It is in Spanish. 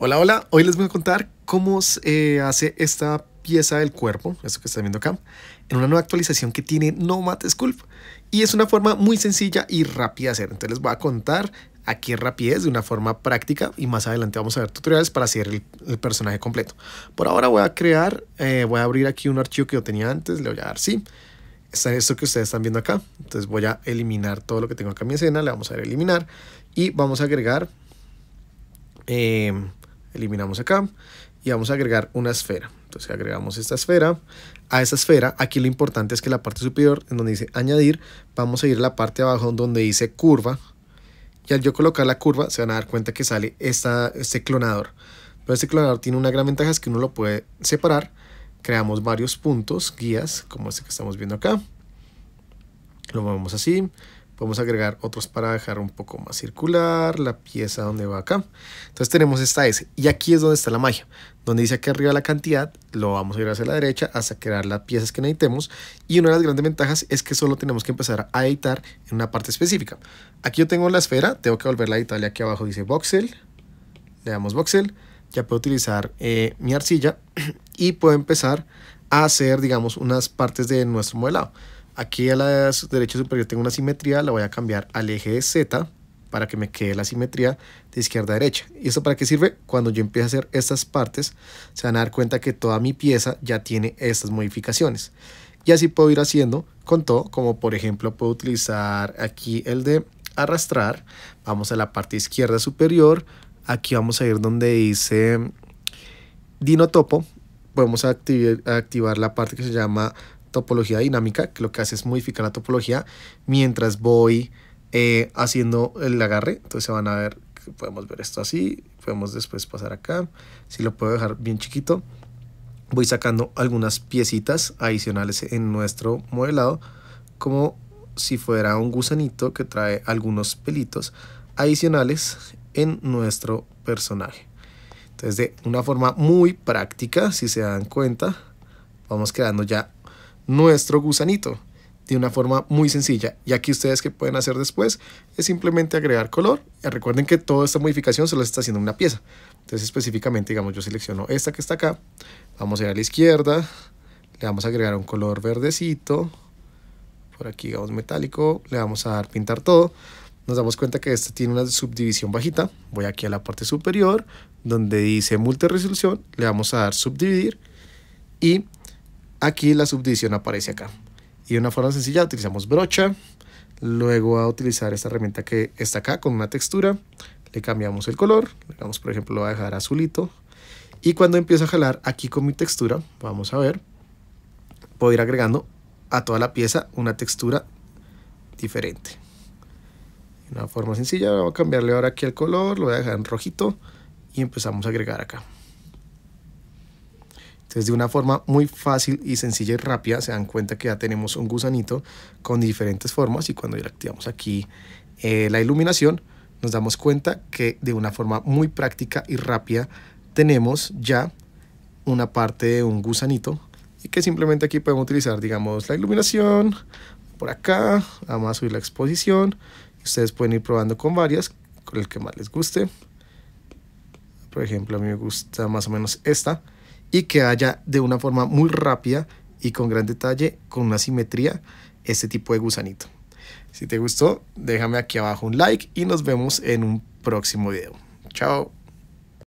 Hola, hola. Hoy les voy a contar cómo se eh, hace esta pieza del cuerpo, esto que están viendo acá, en una nueva actualización que tiene Nomad Sculpt. Y es una forma muy sencilla y rápida de hacer. Entonces les voy a contar aquí en rapidez de una forma práctica y más adelante vamos a ver tutoriales para hacer el, personaje completo. Por ahora voy a crear, eh, voy a abrir aquí un archivo que yo tenía antes, le voy a dar sí. Está esto que ustedes están viendo acá. Entonces voy a eliminar todo lo que tengo acá en mi escena, le vamos a dar eliminar y vamos a agregar... Eh, eliminamos acá y vamos a agregar una esfera. Entonces agregamos esta esfera. A esa esfera, aquí lo importante es que la parte superior, en donde dice añadir, vamos a ir a la parte de abajo donde dice curva. Y al yo colocar la curva, se van a dar cuenta que sale esta, este clonador. Pero este clonador tiene una gran ventaja, es que uno lo puede separar. Creamos varios puntos, guías, como este que estamos viendo acá. Lo movemos así. Podemos agregar otros para dejar un poco más circular la pieza donde va acá. Entonces tenemos esta S. Y aquí es donde está la magia. Donde dice aquí arriba la cantidad, lo vamos a ir hacia la derecha hasta crear las piezas que necesitemos. Y una de las grandes ventajas es que solo tenemos que empezar a editar en una parte específica. Aquí yo tengo la esfera, tengo que volverla a editarle aquí abajo, dice voxel. Le damos voxel. Ya puedo utilizar eh, mi arcilla y puedo empezar a hacer, digamos, unas partes de nuestro modelado. Aquí a la derecha superior tengo una simetría, la voy a cambiar al eje de Z para que me quede la simetría de izquierda a derecha. ¿Y esto para qué sirve? Cuando yo empiece a hacer estas partes, se van a dar cuenta que toda mi pieza ya tiene estas modificaciones. Y así puedo ir haciendo con todo, como por ejemplo puedo utilizar aquí el de arrastrar. Vamos a la parte izquierda superior. Aquí vamos a ir donde dice dinotopo. Podemos activar, activar la parte que se llama topología dinámica, que lo que hace es modificar la topología mientras voy eh, haciendo el agarre. Entonces se van a ver que podemos ver esto así, podemos después pasar acá. Si lo puedo dejar bien chiquito, voy sacando algunas piecitas adicionales en nuestro modelado, como si fuera un gusanito que trae algunos pelitos adicionales en nuestro personaje. Entonces de una forma muy práctica, si se dan cuenta, vamos creando ya nuestro gusanito de una forma muy sencilla. Y aquí ustedes que pueden hacer después es simplemente agregar color. Eh, recuerden que toda esta modificación se lo está haciendo una pieza. Entonces específicamente, digamos, yo selecciono esta que está acá. Vamos a ir a la izquierda. Le vamos a agregar un color verdecito. Por aquí, vamos metálico. Le vamos a dar pintar todo. Nos damos cuenta que esta tiene una subdivisión bajita. Voy aquí a la parte superior, donde dice multiresolución. Le vamos a dar subdividir. Y Aquí la subdivisión aparece acá. Y de una forma sencilla utilizamos brocha, luego a utilizar esta herramienta que está acá con una textura, le cambiamos el color, le por ejemplo lo voy a dejar azulito, y cuando empiezo a jalar aquí con mi textura, vamos a ver, puedo ir agregando a toda la pieza una textura diferente. De una forma sencilla, voy a cambiarle ahora aquí el color, lo voy a dejar en rojito y empezamos a agregar acá. Entonces de una forma muy fácil y sencilla y rápida se dan cuenta que ya tenemos un gusanito con diferentes formas y cuando ya activamos aquí eh, la iluminación nos damos cuenta que de una forma muy práctica y rápida tenemos ya una parte de un gusanito y que simplemente aquí podemos utilizar digamos la iluminación por acá, vamos a subir la exposición ustedes pueden ir probando con varias, con el que más les guste por ejemplo a mí me gusta más o menos esta y que haya de una forma muy rápida y con gran detalle, con una simetría, este tipo de gusanito. Si te gustó, déjame aquí abajo un like y nos vemos en un próximo video. Chao.